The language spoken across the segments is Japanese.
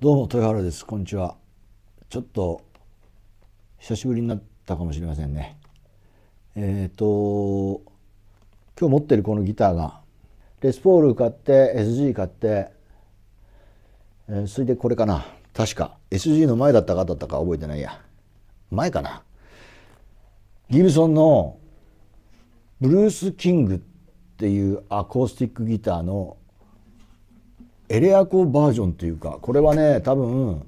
どうも豊原ですこんにちはちょっと久しぶりになったかもしれませんねえっ、ー、と今日持ってるこのギターがレスポール買って SG 買って、えー、それでこれかな確か SG の前だったかだったか覚えてないや前かなギブソンのブルース・キングっていうアコースティックギターのエレアコバージョンというかこれはね多分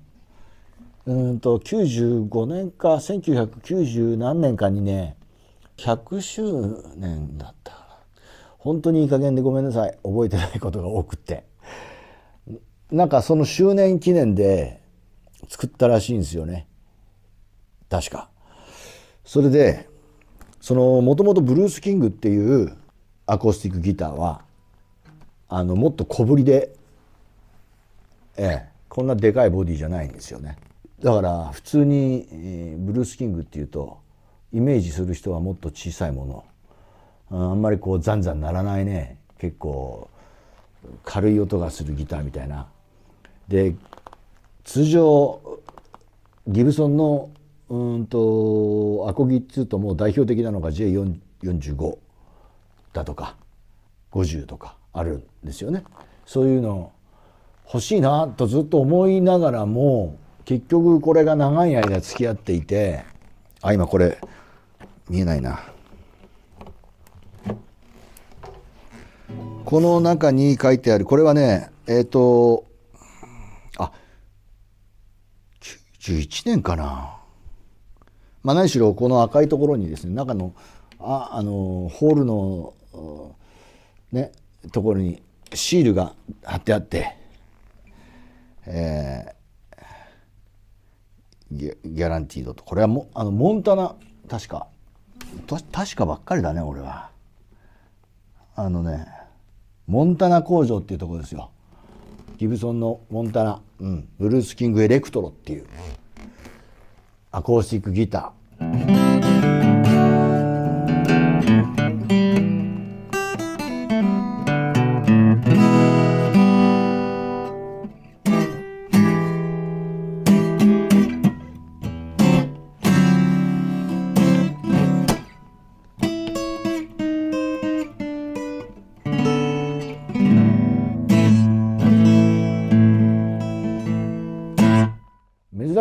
うんと95年か1990何年かにね100周年だったか本当にいい加減でごめんなさい覚えてないことが多くてなんかその周年記念で作ったらしいんですよね確かそれでそのもともとブルース・キングっていうアコースティックギターはあのもっと小ぶりでええ、こんなでかいボディじゃないんですよねだから普通に、えー、ブルース・キングっていうとイメージする人はもっと小さいものあんまりこうザンザンならないね結構軽い音がするギターみたいなで通常ギブソンのうんとアコギっつうともう代表的なのが J45 だとか50とかあるんですよねそういうの欲しいなとずっと思いながらも結局これが長い間付き合っていてあ今これ見えないなこの中に書いてあるこれはねえっ、ー、とあ91年かなまあ何しろこの赤いところにですね中のああのホールのねところにシールが貼ってあってえー、ギャランティードとこれはもあのモンタナ確か確かばっかりだね俺はあのねモンタナ工場っていうとこですよギブソンのモンタナ、うん、ブルース・キング・エレクトロっていうアコースティックギター。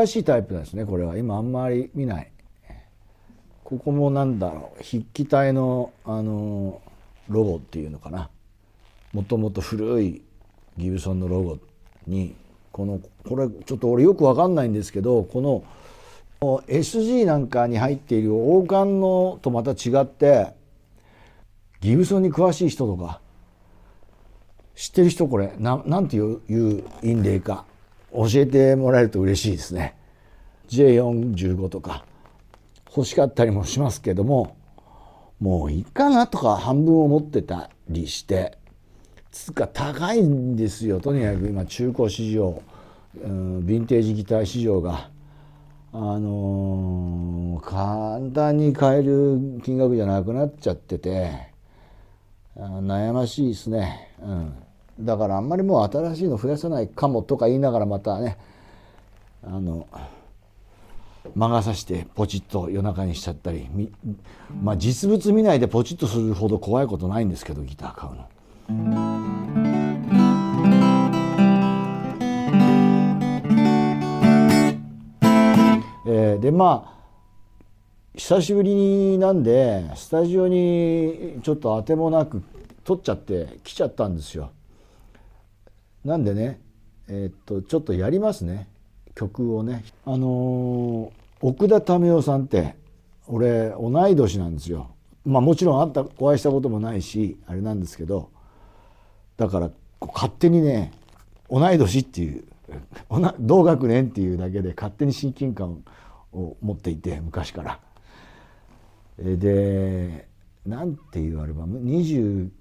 しいタイプですねこれは今あんまり見ないここもなんだろう筆記体のあのロゴっていうのかなもともと古いギブソンのロゴにこのこれちょっと俺よく分かんないんですけどこの SG なんかに入っている王冠のとまた違ってギブソンに詳しい人とか知ってる人これななんていういう印例か教えてもらえると嬉しいですね J45 とか欲しかったりもしますけどももういいかなとか半分思ってたりしてつか高いんですよとにかく今中古市場、うん、ヴィンテージギター市場があのー、簡単に買える金額じゃなくなっちゃってて悩ましいですねうん。だからあんまりもう新しいの増やさないかもとか言いながらまたねあの魔が差してポチッと夜中にしちゃったりまあ実物見ないでポチッとするほど怖いことないんですけどギター買うの。えー、でまあ久しぶりになんでスタジオにちょっとあてもなく撮っちゃって来ちゃったんですよ。なんでね、えー、っと、ちょっとやりますね。曲をね。あのー、奥田民生さんって、俺、同い年なんですよ。まあもちろんあった、お会いしたこともないし、あれなんですけど、だから、勝手にね、同い年っていう、同学年っていうだけで勝手に親近感を持っていて、昔から。で、なんていうアルバム ?29 っ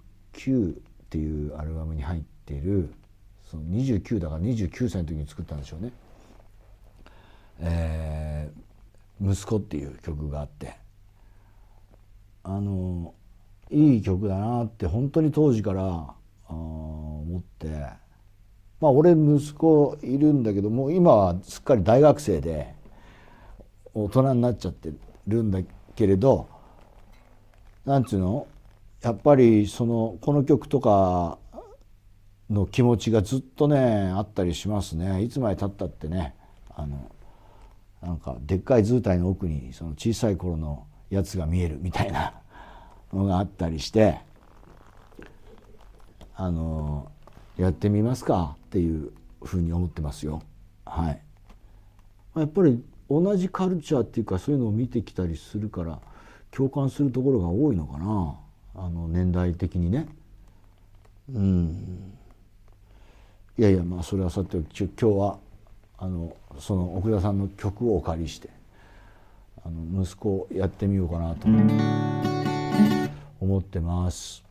ていうアルバムに入ってるその29だから29歳の時に作ったんでしょうね「えー、息子」っていう曲があってあのいい曲だなって本当に当時から思ってまあ俺息子いるんだけどもう今はすっかり大学生で大人になっちゃってるんだけれどなんつうのやっぱりそのこの曲とかの気持ちがずっとねあったりしますねいつまでたったってねあのなんかでっかい図体の奥にその小さい頃のやつが見えるみたいな のがあったりしてあのやってみますかっていうふうに思ってますよ。はい、やっぱり同じカルチャーっていうかそういうのを見てきたりするから共感するところが多いのかなあの年代的にね。うんいやいやまあそれはさておき今日はあのその奥田さんの曲をお借りしてあの息子をやってみようかなと思ってます。